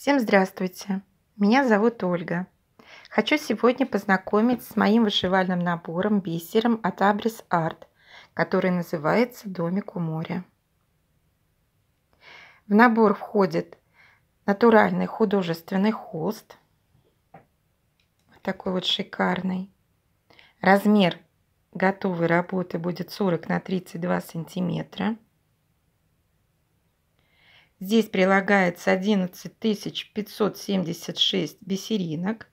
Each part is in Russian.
Всем здравствуйте! Меня зовут Ольга. Хочу сегодня познакомить с моим вышивальным набором бисером от Абрис Арт, который называется «Домик у моря». В набор входит натуральный художественный холст, вот такой вот шикарный. Размер готовой работы будет 40 на 32 сантиметра. Здесь прилагается 11 576 бисеринок,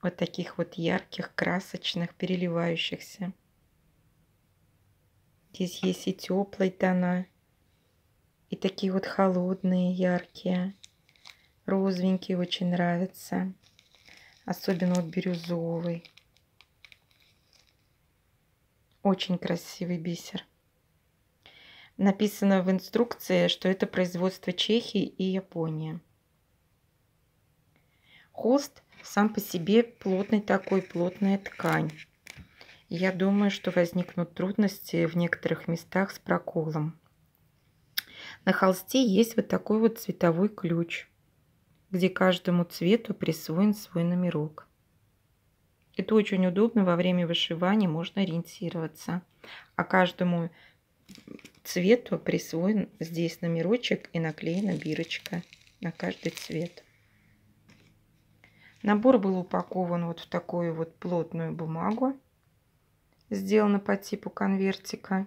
вот таких вот ярких, красочных, переливающихся. Здесь есть и теплые тона, и такие вот холодные, яркие, розовенькие очень нравятся. Особенно вот бирюзовый. Очень красивый бисер. Написано в инструкции, что это производство Чехии и Японии. Холст сам по себе плотный такой, плотная ткань. Я думаю, что возникнут трудности в некоторых местах с проколом. На холсте есть вот такой вот цветовой ключ, где каждому цвету присвоен свой номерок. Это очень удобно, во время вышивания можно ориентироваться. А каждому цвету присвоен здесь номерочек и наклеена бирочка на каждый цвет. Набор был упакован вот в такую вот плотную бумагу, сделана по типу конвертика.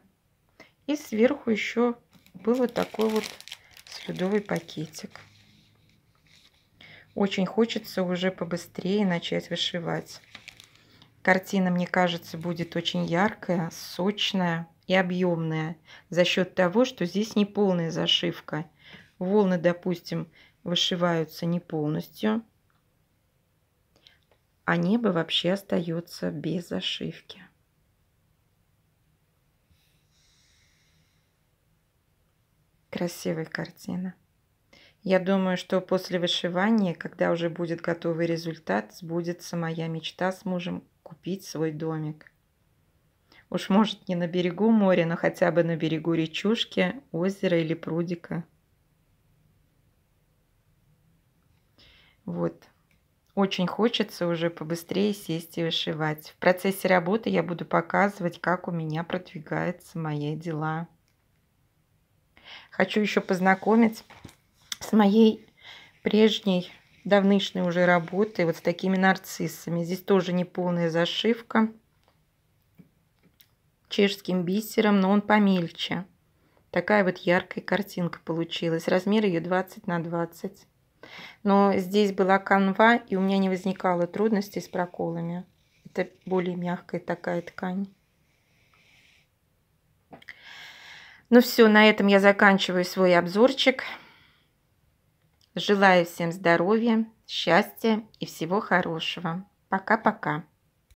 И сверху еще был вот такой вот слюдовый пакетик. Очень хочется уже побыстрее начать вышивать. Картина, мне кажется, будет очень яркая, сочная и объемная за счет того, что здесь не полная зашивка. Волны, допустим, вышиваются не полностью, а небо вообще остается без зашивки. Красивая картина. Я думаю, что после вышивания, когда уже будет готовый результат, сбудется моя мечта с мужем купить свой домик. Уж может не на берегу моря, но хотя бы на берегу речушки, озера или прудика. Вот. Очень хочется уже побыстрее сесть и вышивать. В процессе работы я буду показывать, как у меня продвигаются мои дела. Хочу еще познакомить с моей прежней давнишней уже работой, вот с такими нарциссами. Здесь тоже неполная зашивка чешским бисером, но он помельче. Такая вот яркая картинка получилась. Размер ее 20 на 20. Но здесь была канва, и у меня не возникало трудностей с проколами. Это более мягкая такая ткань. Ну все, на этом я заканчиваю свой обзорчик. Желаю всем здоровья, счастья и всего хорошего. Пока-пока.